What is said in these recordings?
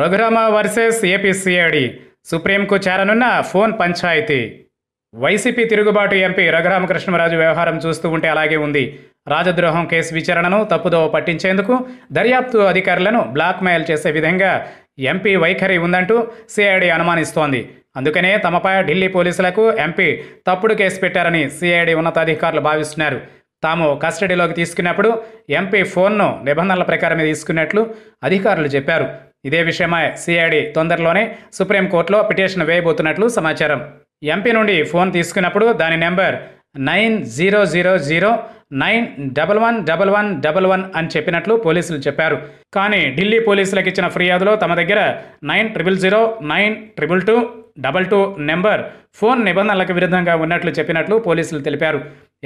Raghurama versus AP CID సుప్రీంకు చేరనున్న phone పంచాయతీ వైసీపీ తిరుగుబాటు ఎంపీ రఘురామకృష్ణరాజు వ్యవహారం చూస్తూ ఉంటే అలాగే ఉంది రాజద్రోహం కేసు విచారణను తప్పుదోవ పట్టించేందుకు దర్యాప్తు అధికారులను బ్లాక్మెయిల్ చేసే విధంగా ఎంపీ వైఖరి ఉందంటూ సిఐడి అనుమానిస్తోంది అందుకనే తమపై ఢిల్లీ పోలీసులకు ఎంపీ తప్పుడు కేసు పెట్టారని సిఐడి ఉన్నతాధికారులు భావిస్తున్నారు తాము కస్టడీలోకి తీసుకున్నప్పుడు ఎంపీ ఫోన్ను నిబంధనల ప్రకారమే తీసుకున్నట్లు అధికారులు చెప్పారు ఇదే విషయమై సిఐడి తొందరలోనే సుప్రీంకోర్టులో పిటిషన్ వేయబోతున్నట్లు సమాచారం ఎంపీ నుండి ఫోన్ తీసుకున్నప్పుడు దాని number nine zero zero zero nine double one double one double one అని చెప్పినట్లు పోలీసులు చెప్పారు కానీ ఢిల్లీ పోలీసులకు ఇచ్చిన ఫిర్యాదులో తమ దగ్గర nine triple zero nine triple two double two number phone నిబంధనలకు విరుద్ధంగా ఉన్నట్లు చెప్పినట్లు పోలీసులు తెలిపారు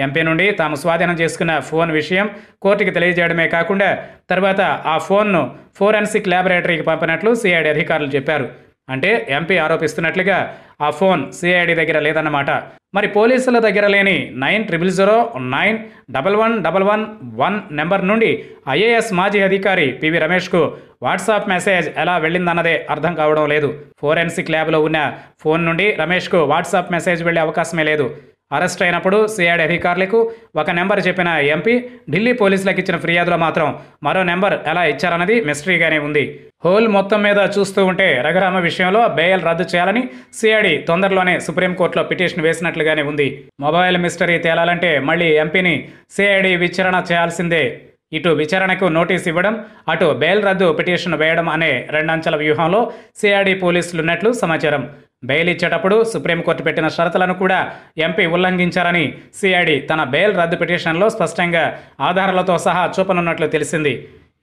ఎంపీ నుండి తాము స్వాధీనం చేసుకున్న ఫోన్ విషయం కోర్టుకి తెలియజేయడమే కాకుండా తర్వాత ఆ ఫోన్ను ఫోరెన్సిక్ ల్యాబొరేటరీకి పంపినట్లు సిఐడి అధికారులు చెప్పారు అంటే ఎంపీ ఆరోపిస్తున్నట్లుగా ఆ ఫోన్ సిఐడి దగ్గర లేదన్నమాట మరి పోలీసుల దగ్గర లేని nine triple zero nine double one double one one number నుండి ఐఏఎస్ మాజీ అధికారి పివి రమేష్కు వాట్సాప్ మెసేజ్ ఎలా వెళ్ళిందన్నదే అర్థం కావడం లేదు ఫోరెన్సిక్ ల్యాబ్లో ఉన్న ఫోన్ నుండి రమేష్కు వాట్సాప్ మెసేజ్ వెళ్ళే అవకాశమే లేదు అరెస్ట్ అయినప్పుడు సిఐడి అధికారులకు ఒక నెంబర్ చెప్పిన ఎంపీ ఢిల్లీ పోలీసులకు ఇచ్చిన ఫిర్యాదులో మాత్రం మరో నెంబర్ ఎలా ఇచ్చారన్నది మిస్టరీగానే ఉంది హోల్ మొత్తం మీద చూస్తూ ఉంటే రఘురామ విషయంలో బెయిల్ రద్దు చేయాలని సిఐడి తొందరలోనే సుప్రీంకోర్టులో పిటిషన్ వేసినట్లుగానే ఉంది మొబైల్ మిస్టరీ తేలాలంటే మళ్ళీ ఎంపీని సిఐడి విచారణ చేయాల్సిందే ఇటు విచారణకు నోటీస్ ఇవ్వడం అటు బెయిల్ రద్దు పిటిషన్ వేయడం అనే రెండంచెల వ్యూహంలో సిఐడి పోలీసులున్నట్లు సమాచారం బెయిల్ ఇచ్చేటప్పుడు సుప్రీంకోర్టు పెట్టిన షరతులను కూడా ఎంపీ ఉల్లంఘించారని సిఐడి తన బెయిల్ రద్దు పిటిషన్లో స్పష్టంగా ఆధారాలతో సహా చూపనున్నట్లు తెలిసింది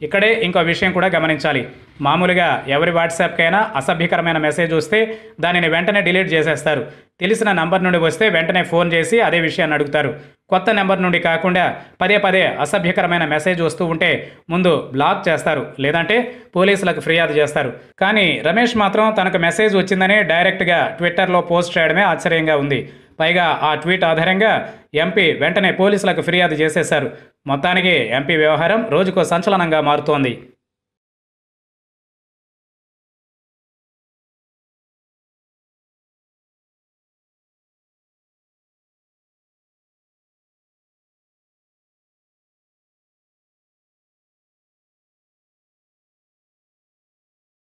ఇక్కడే ఇంకో విషయం కూడా గమనించాలి మామూలుగా ఎవరి వాట్సాప్కైనా అసభ్యకరమైన మెసేజ్ వస్తే దానిని వెంటనే డిలీట్ చేసేస్తారు తెలిసిన నంబర్ నుండి వస్తే వెంటనే ఫోన్ చేసి అదే విషయాన్ని అడుగుతారు కొత్త నెంబర్ నుండి కాకుండా పదే పదే అసభ్యకరమైన మెసేజ్ వస్తూ ఉంటే ముందు బ్లాక్ చేస్తారు లేదంటే పోలీసులకు ఫిర్యాదు చేస్తారు కానీ రమేష్ మాత్రం తనకు మెసేజ్ వచ్చిందనే డైరెక్ట్గా ట్విట్టర్లో పోస్ట్ చేయడమే ఆశ్చర్యంగా ఉంది పైగా ఆ ట్వీట్ ఆధారంగా ఎంపీ వెంటనే పోలీసులకు ఫిర్యాదు చేసేశారు మొత్తానికి ఎంపీ వ్యవహారం రోజుకో సంచలనంగా మారుతోంది